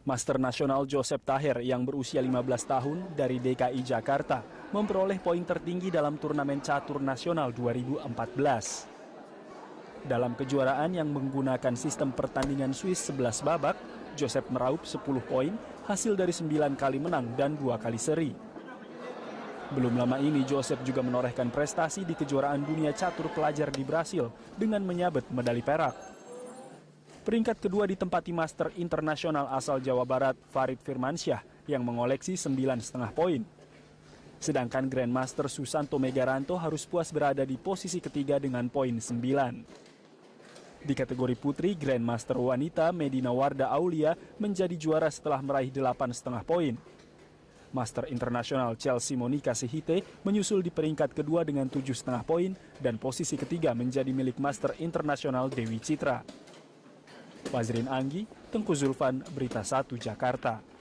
Master nasional Joseph Tahir yang berusia 15 tahun dari DKI Jakarta memperoleh poin tertinggi dalam turnamen catur nasional 2014. Dalam kejuaraan yang menggunakan sistem pertandingan Swiss 11 babak, Joseph meraup 10 poin hasil dari 9 kali menang dan 2 kali seri. Belum lama ini Joseph juga menorehkan prestasi di kejuaraan dunia catur pelajar di Brasil dengan menyabet medali perak. Peringkat kedua ditempati master internasional asal Jawa Barat Farid Firmansyah yang mengoleksi 9,5 poin. Sedangkan Grandmaster Susanto Megaranto harus puas berada di posisi ketiga dengan poin 9. Di kategori putri, Grandmaster wanita Medina Warda Aulia menjadi juara setelah meraih 8,5 poin. Master internasional Chelsea Monica Sihite menyusul di peringkat kedua dengan 7,5 poin dan posisi ketiga menjadi milik Master internasional Dewi Citra. Fazrin Anggi, Tengku Zulfan, Berita 1 Jakarta.